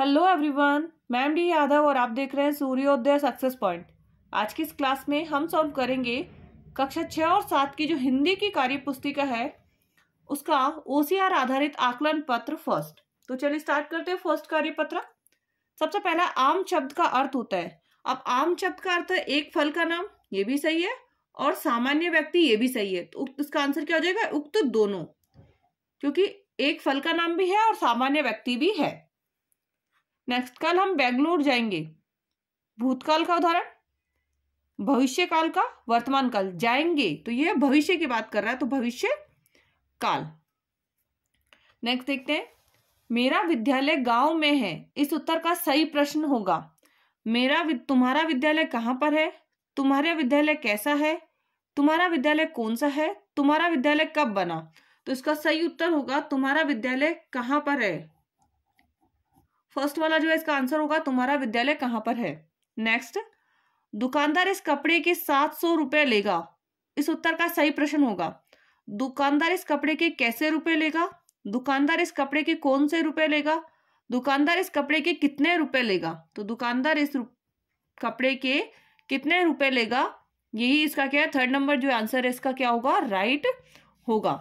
hello everyone ma'am D Yadav और आप देख रहे हैं सूर्योदय सक्सेस पॉइंट आज की इस क्लास में हम सॉल्व करेंगे कक्षा छः और सात की जो हिंदी की कार्य पुस्तिका है उसका ओसीआर आधारित आकलन पत्र फर्स्ट तो चलिए स्टार्ट करते हैं फर्स्ट कार्य पत्र सबसे पहला आम शब्द का अर्थ होता है अब आम शब्द का अर्थ है एक फल का नाम ये भी सही है और सामान्य व्यक्ति ये भी सही है तो इसका आंसर क्या हो जाएगा उक्त दोनों क्योंकि एक फल का नाम भी है और सामान्य व्यक्ति भी है नेक्स्ट कल हम बेंगलोर जाएंगे भूतकाल का उदाहरण भविष्य काल का वर्तमान काल जाएंगे तो यह भविष्य की बात कर रहा है तो भविष्य काल नेक्स्ट देखते हैं मेरा विद्यालय गांव में है इस उत्तर का सही प्रश्न होगा मेरा तुम्हारा विद्यालय कहाँ पर है तुम्हारे विद्यालय कैसा है तुम्हारा विद्यालय कौन सा है तुम्हारा विद्यालय कब बना तो इसका सही उत्तर होगा तुम्हारा विद्यालय कहाँ पर है फर्स्ट वाला जो है इसका आंसर होगा तुम्हारा विद्यालय कहाँ पर है नेक्स्ट दुकानदार इस कपड़े के सात सौ रुपये लेगा इस उत्तर का सही प्रश्न होगा दुकानदार इस कपड़े के कैसे रुपए लेगा दुकानदार इस कपड़े के कौन से रुपए लेगा दुकानदार इस कपड़े के कितने रुपए लेगा तो दुकानदार इस कपड़े के कितने रुपए लेगा यही इसका क्या है थर्ड नंबर जो आंसर है इसका क्या होगा राइट होगा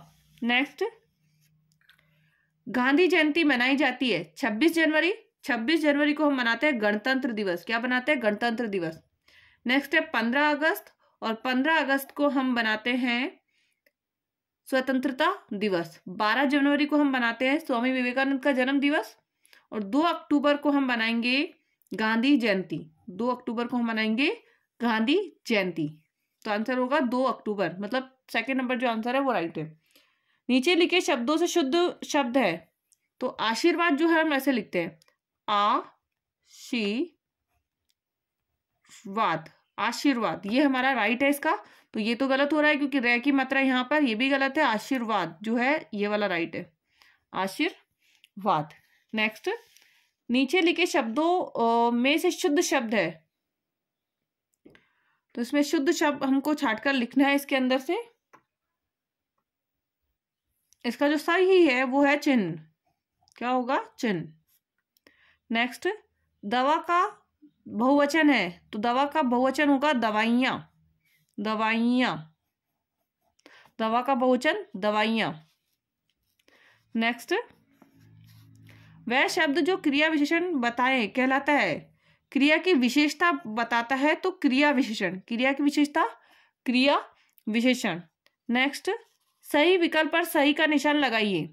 नेक्स्ट गांधी जयंती मनाई जाती है 26 जनवरी 26 जनवरी को हम मनाते हैं गणतंत्र दिवस क्या बनाते हैं गणतंत्र दिवस नेक्स्ट है 15 अगस्त और 15 अगस्त को हम बनाते हैं स्वतंत्रता दिवस 12 जनवरी को हम बनाते हैं स्वामी विवेकानंद का जन्म दिवस और 2 अक्टूबर को हम बनाएंगे गांधी जयंती 2 अक्टूबर को हम मनाएंगे गांधी जयंती तो आंसर होगा 2 अक्टूबर मतलब सेकेंड नंबर जो आंसर है वो राइट है नीचे लिखे शब्दों से शुद्ध शब्द है तो आशीर्वाद जो है हम ऐसे लिखते हैं आ शी वाद आशीर्वाद ये हमारा राइट है इसका तो ये तो गलत हो रहा है क्योंकि रे की मात्रा यहाँ पर ये भी गलत है आशीर्वाद जो है ये वाला राइट है आशीर्वाद नेक्स्ट नीचे लिखे शब्दों में से शुद्ध शब्द है तो इसमें शुद्ध शब्द हमको छाट कर लिखना है इसके अंदर से इसका जो सही है वो है चिन्ह क्या होगा चिन्ह नेक्स्ट दवा का बहुवचन है तो दवा का बहुवचन होगा दवाइयाँ दवाइयाँ दवा का बहुवचन दवाइयाँ नेक्स्ट वह शब्द जो क्रिया विशेषण बताए कहलाता है क्रिया की विशेषता बताता है तो क्रिया विशेषण क्रिया की विशेषता क्रिया विशेषण नेक्स्ट सही विकल्प पर सही का निशान लगाइए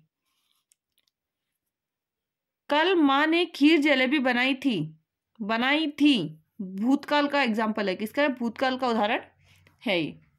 कल माँ ने खीर जलेबी बनाई थी बनाई थी भूतकाल का एग्जाम्पल है किसका भूतकाल का उदाहरण है ये